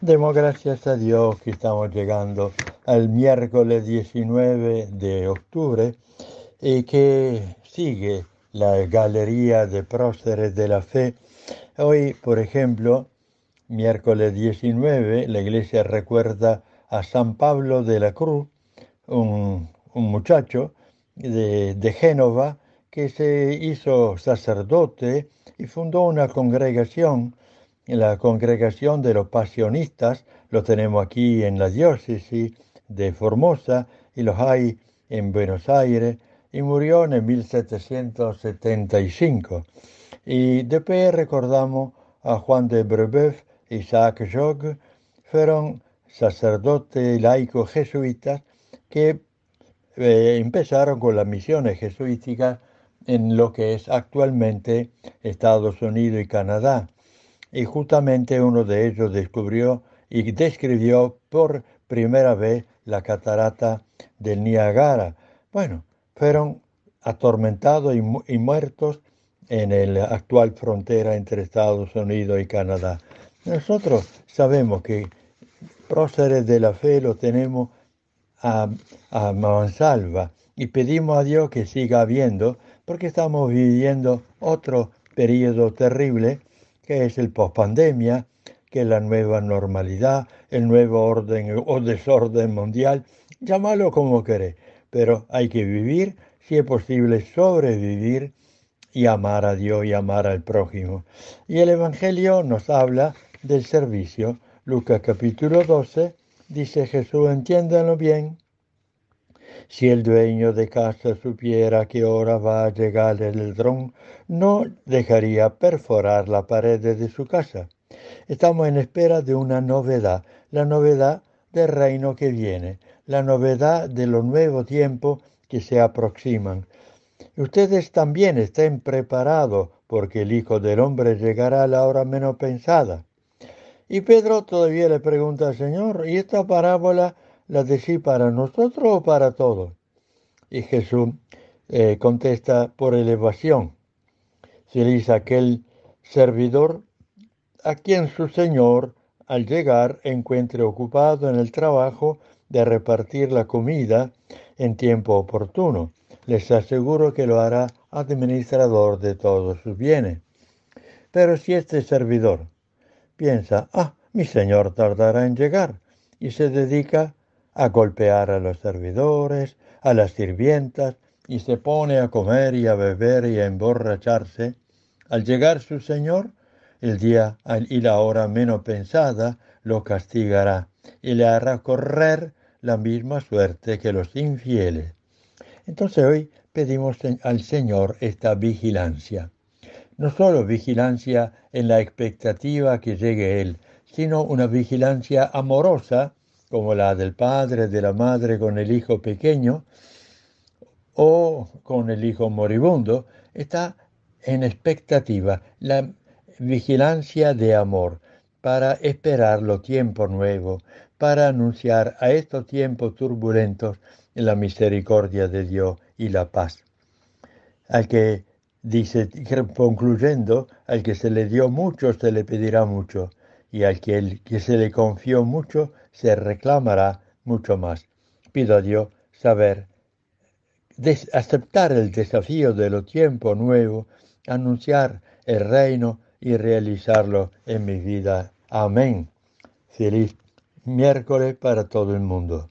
Demos gracias a Dios que estamos llegando al miércoles 19 de octubre y que sigue la galería de próceres de la fe. Hoy, por ejemplo, miércoles 19, la iglesia recuerda a San Pablo de la Cruz, un, muchacho de Génova que se hizo sacerdote y fundó una congregación en la congregación de los pasionistas, lo tenemos aquí en la diócesis de Formosa y los hay en Buenos Aires, y murió en 1775. Y después recordamos a Juan de Brebeuf, Isaac Jog, fueron sacerdotes laicos jesuitas que eh, empezaron con las misiones jesuísticas en lo que es actualmente Estados Unidos y Canadá y justamente uno de ellos descubrió y describió por primera vez la catarata del Niágara. Bueno, fueron atormentados y, muertos en la actual frontera entre Estados Unidos y Canadá. Nosotros sabemos que próceres de la fe lo tenemos a, a mansalva y pedimos a Dios que siga habiendo, porque estamos viviendo otro periodo terrible que es el pospandemia, que es la nueva normalidad, el nuevo orden o desorden mundial, llámalo como querés, pero hay que vivir, si es posible sobrevivir y amar a Dios y amar al prójimo. Y el Evangelio nos habla del servicio. Lucas capítulo 12 dice Jesús, entiéndanlo bien, si el dueño de casa supiera que hora va a llegar el ladrón, no dejaría perforar la pared de su casa. Estamos en espera de una novedad, la novedad del reino que viene, la novedad de los nuevos tiempos que se aproximan. Ustedes también estén preparados, porque el Hijo del Hombre llegará a la hora menos pensada. Y Pedro todavía le pregunta al Señor, ¿y esta parábola la decís para nosotros o para todos? Y Jesús eh, contesta por elevación. Se dice aquel servidor a quien su señor al llegar encuentre ocupado en el trabajo de repartir la comida en tiempo oportuno. Les aseguro que lo hará administrador de todos sus bienes. Pero si este servidor piensa, ah, mi señor tardará en llegar, y se dedica a golpear a los servidores, a las sirvientas, y se pone a comer y a beber y a emborracharse, al llegar su Señor, el día y la hora menos pensada, lo castigará y le hará correr la misma suerte que los infieles. Entonces hoy pedimos al Señor esta vigilancia. No solo vigilancia en la expectativa que llegue Él, sino una vigilancia amorosa como la del padre, de la madre con el hijo pequeño o con el hijo moribundo, está en expectativa, la vigilancia de amor para esperar lo tiempo nuevo para anunciar a estos tiempos turbulentos la misericordia de Dios y la paz. Al que dice, concluyendo, al que se le dio mucho, se le pedirá mucho y al que, se le confió mucho se reclamará mucho más. Pido a Dios saber aceptar el desafío de lo tiempo nuevo, anunciar el reino y realizarlo en mi vida. Amén. Feliz miércoles para todo el mundo.